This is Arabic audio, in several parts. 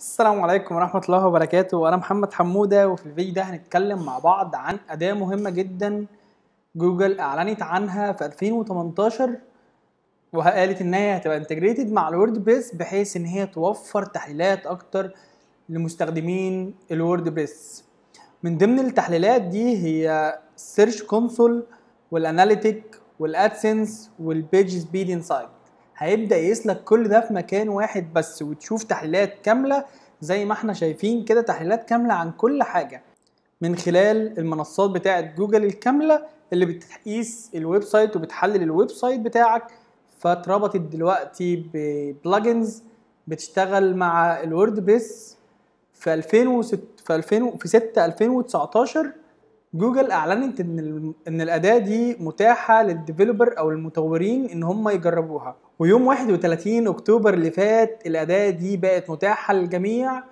السلام عليكم ورحمة الله وبركاته أنا محمد حمودة وفي الفيديو ده هنتكلم مع بعض عن أداة مهمة جدا جوجل أعلنت عنها في 2018 وقالت إن هي هتبقى انتجريتد مع بريس بحيث إن هي توفر تحليلات أكتر لمستخدمين بريس من ضمن التحليلات دي هي السيرش كونسول والاناليتيك والادسنس والبيج سبيد انسايت هيبدا يقيس لك كل ده في مكان واحد بس وتشوف تحليلات كامله زي ما احنا شايفين كده تحليلات كامله عن كل حاجه من خلال المنصات بتاعه جوجل الكامله اللي بتقيس الويب سايت وبتحلل الويب سايت بتاعك فاتربطت دلوقتي ببلجنز بتشتغل مع الوردبريس في 2006 في 2000 في 6 2019 جوجل اعلنت ان ان الاداه دي متاحه للديفلوبر او المطورين ان هم يجربوها ويوم 31 اكتوبر اللي فات الاداه دي بقت متاحه للجميع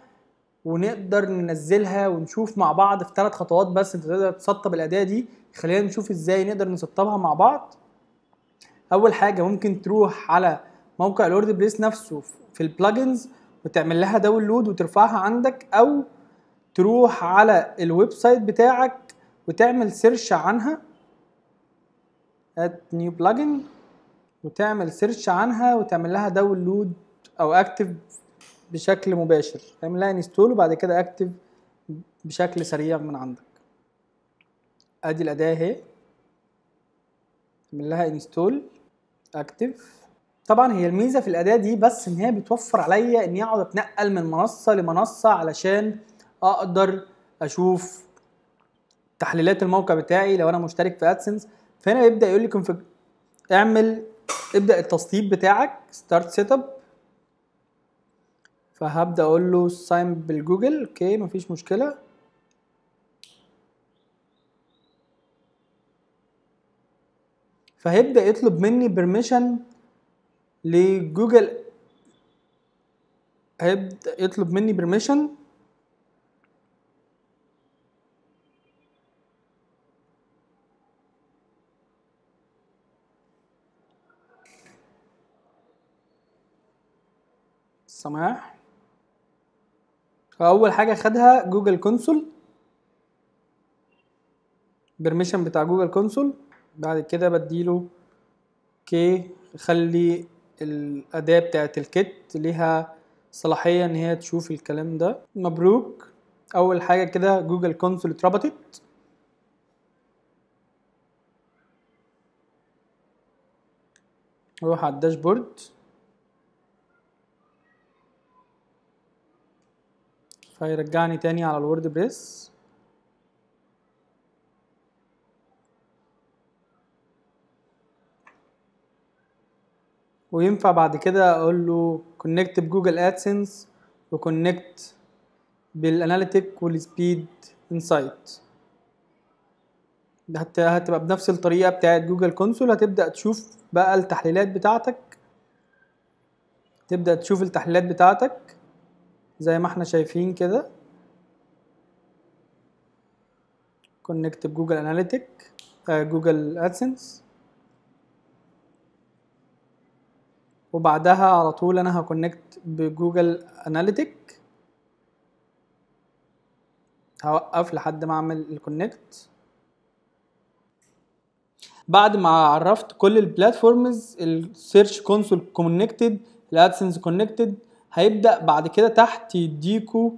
ونقدر ننزلها ونشوف مع بعض في ثلاث خطوات بس انت تقدر تسطب الاداه دي خلينا نشوف ازاي نقدر نسطبها مع بعض اول حاجه ممكن تروح على موقع الورد بريس نفسه في البلجنز وتعمل لها داونلود وترفعها عندك او تروح على الويب سايت بتاعك وتعمل سيرش عنها at new plugin وتعمل سيرش عنها وتعمل لها داونلود او اكتف بشكل مباشر تعمل لها انستول وبعد كده اكتف بشكل سريع من عندك ادي الاداه اهي تعمل لها انستول اكتف طبعا هي الميزه في الاداه دي بس ان هي بتوفر عليا اني اقعد اتنقل من منصه لمنصه علشان اقدر اشوف تحليلات الموقع بتاعي لو انا مشترك في ادسنس فهنا يبدا يقول لي اعمل ابدا التسطيب بتاعك ستارت سيت اب فهبدا اقول له ساين بالجوجل اوكي مفيش مشكله فهيبدا يطلب مني بيرميشن لجوجل هيبدا يطلب مني بيرميشن سماح فاول حاجه خدها جوجل كونسول برميشن بتاع جوجل كونسول بعد كده بديله اوكي خلي الاداه بتاعه الكت ليها صلاحيه ان هي تشوف الكلام ده مبروك اول حاجه كده جوجل كونسول اتربطت نروح على الداشبورد فيرجعني تاني على الورد بريس وينفع بعد كده اقول له كونكت بجوجل ادسنس وكونكت بالاناليتيك والسبيد انسايت ده هتبقى بنفس الطريقه بتاعه جوجل كونسول هتبدا تشوف بقى التحليلات بتاعتك تبدا تشوف التحليلات بتاعتك زي ما احنا شايفين كده كونكت بجوجل اناليتيك جوجل ادسنس وبعدها على طول انا هكونكت بجوجل اناليتيك هوقف لحد ما اعمل الكونكت بعد ما عرفت كل البلاتفورمز السيرش كونسول كونكتد الادسنس كونكتد هيبدا بعد كده تحت يديكوا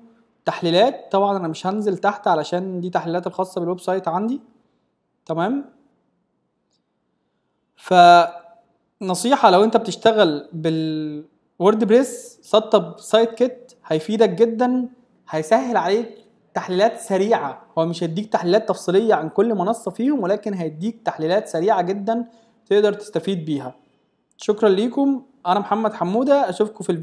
تحليلات طبعا انا مش هنزل تحت علشان دي تحليلات الخاصه بالويب سايت عندي تمام فنصيحه لو انت بتشتغل بالووردبريس سطب سايت كيت هيفيدك جدا هيسهل عليك تحليلات سريعه هو مش هيديك تحليلات تفصيليه عن كل منصه فيهم ولكن هيديك تحليلات سريعه جدا تقدر تستفيد بيها شكرا ليكم انا محمد حموده اشوفكم في الفيديو